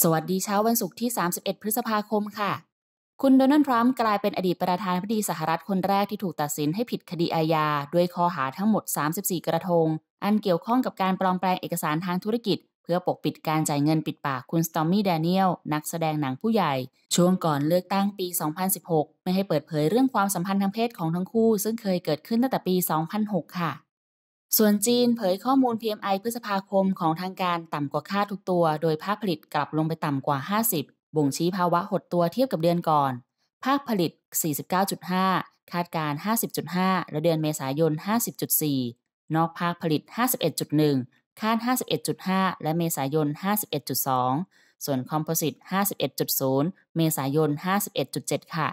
สวัสดีเช้าวันศุกร์ที่ 31 พฤษภาคมค่ะ คุณโดนัลด์ทรัมป์กลายเป็นอดีตประธานาธิบดีสหรัฐคนแรกที่ถูกตัดสินให้ผิดคดีอาญาด้วยข้อหาทั้งหมด 34 กระทง อันเกี่ยวข้องกับการปลอมแปลงเอกสารทางธุรกิจ เพื่อปกปิดการจ่ายเงินปิดปากคุณสตอมมี่แดเนียล นักแสดงหนังผู้ใหญ่ ช่วงก่อนเลือกตั้งปี 2016 ไม่ให้เปิดเผยเรื่องความสัมพันธ์ทางเพศของทั้งคู่ ซึ่งเคยเกิดขึ้นตั้งแต่ปี 2006 ค่ะส่วนจีนเผยข้อมูล PMI พฤษภาคมของทางการต่ำกว่าคาดทุกตัว โดยภาคผลิตกลับลงไปต่ำกว่า 50 บ่งชี้ภาวะหดตัวเทียบกับเดือนก่อน ภาคผลิต 49.5 คาดการ 50.5 และเดือนเมษายน 50.4 นอกภาคผลิต 51.1 คาด 51.5 และเมษายน 51.2 ส่วนคอมโพสิต 51.0 เมษายน 51.7 ค่ะ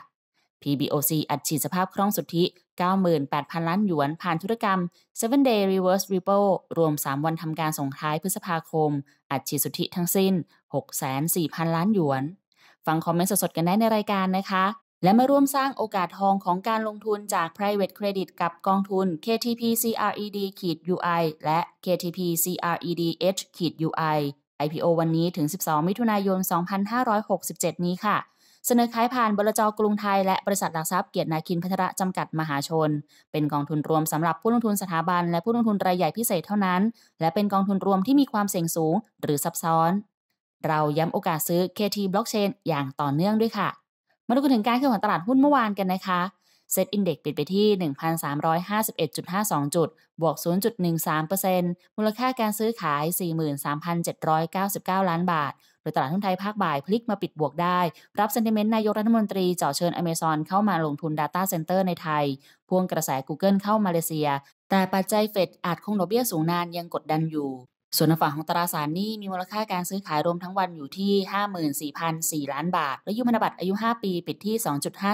PBOC อัดฉีดสภาพคล่องสุทธิ98,000 ล้านหยวน ผ่านธุรกรรม7 day reverse repo รวม 3 วันทำการส่งท้ายพฤษภาคม อัดฉีดสุทธิทั้งสิ้น 6 4 0 0 0 ล้านหยวน ฟังคอมเมนต์สดๆกันได้ในรายการนะคะ และมาร่วมสร้างโอกาสทองของการลงทุนจาก private credit กับกองทุน KTP CRED UI และ KTP CRED H UI IPO วันนี้ถึง 12 มิถุนายน 2567 นี้ค่ะเสนอขายผ่านบิจกรุงไทยและบริษัทหลักทรัพย์เกียรตินาคินพัทระจำกัดมหาชน เป็นกองทุนรวมสำหรับผู้ลงทุนสถาบันและผู้ลงทุนรายใหญ่พิเศษเท่านั้น และเป็นกองทุนรวมที่มีความเสี่ยงสูงหรือซับซ้อน เราย้ำโอกาสซื้อ KT Blockchain อย่างต่อเนื่องด้วยค่ะ มาดูกันถึงการเคลื่อนไหวตลาดหุ้นเมื่อวานกันนะคะเซ็ตอินเด็กซ์ปิดไปที่1,351.52จุดบวก0.13%มูลค่าการซื้อขาย 43,799 ล้านบาทโดยตลาดหุ้นไทยภาคบ่ายพลิกมาปิดบวกได้ รับเซนติเมนต์นายกรัฐมนตรีเจาะเชิญอเมซอนเข้ามาลงทุน Data Center ในไทย พ่วงกระแส Google เข้ามาเลเซีย แต่ปัจจัยเฟดอาจคงดอกเบี้ยสูงนานยังกดดันอยู่ ส่วนฝั่งของตราสารหนี้มีมูลค่าการซื้อขายรวมทั้งวันอยู่ที่ 54,004ล้านบาท และยุพนาบัตรอายุ5ปี ปิดที่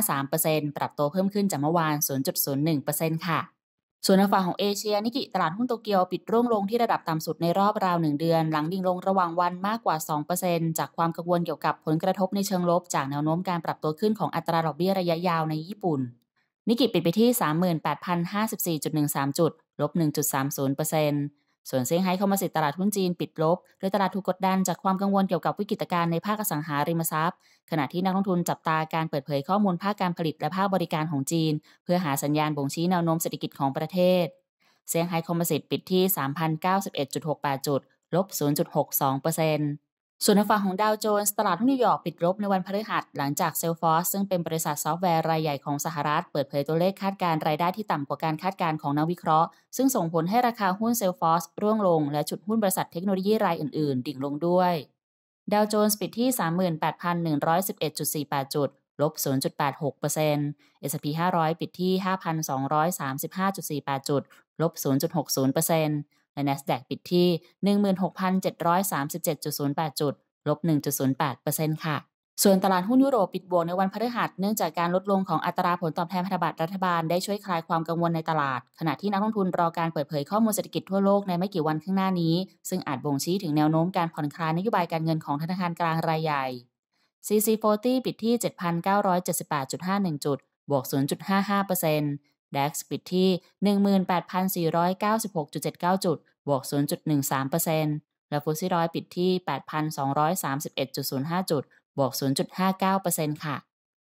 2.53%ปรับตัวเพิ่มขึ้นจากเมื่อวาน0.01%ค่ะส่วนฝั่งของเอเชียนิกิตลาดหุ้นโตเกียวปิดร่วงลงที่ระดับต่ำสุดในรอบราวหนึ่งเดือน หลังดิ่งลงระหว่างวันมากกว่า 2%จากความกังวลเกี่ยวกับผลกระทบในเชิงลบ จากแนวโน้มการปรับตัวขึ้นของอัตราดอกเบี้ยระยะยาวในญี่ปุ่น นิกิปิดไปที่ 38,054.13 จุด ลบ 1.30%ส่วนเซี่ยงไฮ้เข้ามาสิตลาดหุ้นจีนปิดลบโดยตลาดถูกกดดันจากความกังวลเกี่ยวกับวิกฤตการณ์ในภาคอสังหาริมทรัพย์ ขณะที่นักลงทุนจับตาการเปิดเผยข้อมูลภาคการผลิตและภาคบริการของจีน เพื่อหาสัญญาณบ่งชี้แนวโน้มเศรษฐกิจของประเทศ เซี่ยงไฮ้คอมชชสินปิดที่3,091.68 จุดลบ0.62%เปอร์เซ็นต์ส่วนฝั่งของดาวโจนส์ตลาดหุ้นนิวยอร์กปิดลบในวันพฤหัสหลังจากเซลฟอร์ซึ่งเป็นบริษัทซอฟต์แวร์ รายใหญ่ของสหรัฐ เปิดเผยตัวเลขคาดการรายได้ที่ต่ำกว่าการคาดการของนักวิเคราะห์ ซึ่งส่งผลให้ราคาหุ้นเซลฟอร์ร่วงลง และฉุดหุ้นบริษัทเทคโนโลยี รายอื่นๆ ดิ่งลงด้วย ดาวโจนส์ปิดที่38,111.48จุดลบ0.86% S&P 500ปิดที่5,235.48จุดลบ0.60%และ NASDAQ ปิดที่ 16,737.08 จุด ลบ1.08%ค่ะ ส่วนตลาดหุ้นยุโรปปิดบวกในวันพฤหัสเนื่องจากการลดลงของอัตราผลตอบแทนพันธบัตรรัฐบาลได้ช่วยคลายความกังวลในตลาด ขณะที่นักลงทุนรอการเปิดเผยข้อมูลเศรษฐกิจทั่วโลก ในไม่กี่วันข้างหน้านี้ ซึ่งอาจบ่งชี้ถึงแนวโน้มการผ่อนคลายนโยบายการเงินของธนาคารกลางรายใหญ่ CC40 ปิดที่7,978.51จุดบวก0.55%ดัคปิดที่ 18,496.79จุดบวก0.13%และฟุตซีร้อยปิดที่ 8,231.05จุดบวก0.59%ค่ะ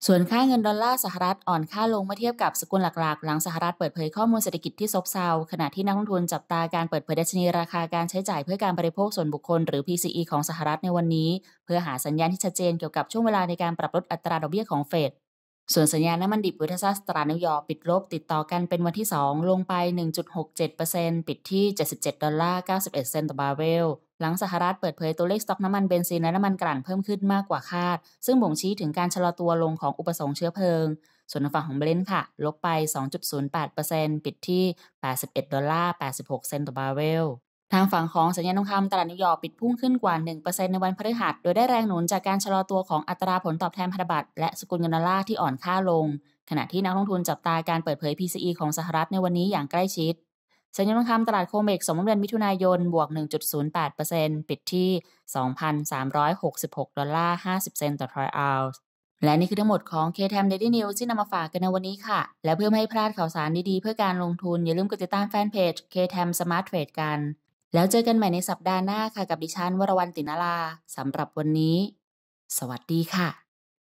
ส่วนค่าเงินดอลลาร์สหรัฐอ่อนค่าลงเมื่อเทียบกับสกุลหลักๆหลังสหรัฐเปิดเผยข้อมูลเศรษฐกิจที่ซบเซาขณะที่นักลงทุนจับตาการเปิดเผยดัชนีราคาการใช้จ่ายเพื่อการบริโภคส่วนบุคคลหรือ PCE ของสหรัฐในวันนี้เพื่อหาสัญญาณที่ชัดเจนเกี่ยวกับช่วงเวลาในการปรับลดอัตราดอกเบี้ยของเฟดส่วนสัญญาณน้ำมันดิบเวทซัสตรานิวยอร์กปิดลบติดต่อกันเป็นวันที่ 2 ลงไป 1.67%ปิดที่ 77ดอลลาร์91เซนต์ต่อบาร์เรลหลังสหรัฐเปิดเผยตัวเลขสต็อกน้ำมันเบนซินและน้ำมันกลั่นเพิ่มขึ้นมากกว่าคาด ซึ่งบ่งชี้ถึงการชะลอตัวลงของอุปสงค์เชื้อเพลิง ส่วนฝั่งของเบรนท์ค่ะ ลบไป 2.08%ปิดที่81ดอลลาร์86เซนต์ต่อบาร์เรลทางฝั่งของสัญญาณทองคำตลาดนิวยอร์กปิดพุ่งขึ้นกว่า 1%ในวันพฤหัส โดยได้แรงหนุนจากการชะลอตัวของอัตราผลตอบแทนพันธบัตรและสกุลเงินดอลลาร์ที่อ่อนค่าลง ขณะที่นักลงทุนจับตาการเปิดเผย PCE ของสหรัฐในวันนี้อย่างใกล้ชิด สัญญาณทองคำตลาดโคเมกสมเดือนมิถุนายนบวก 1.08%ปิดที่2,366ดอลลาร์50เซนต์ต่อทรอยออล์และนี่คือทั้งหมดของ k t a m Daily News ที่นำมาฝากกันในวันนี้ค่ะ และเพื่อไม่ให้พลาดข่าวสารดีๆเพื่อการลงทุนอย่าลืมกดติดตามแฟนเพจ k t m Smart Trade กันแล้วเจอกันใหม่ในสัปดาห์หน้าค่ะกับดิฉันวรวรรณตินาลาสำหรับวันนี้ สวัสดีค่ะ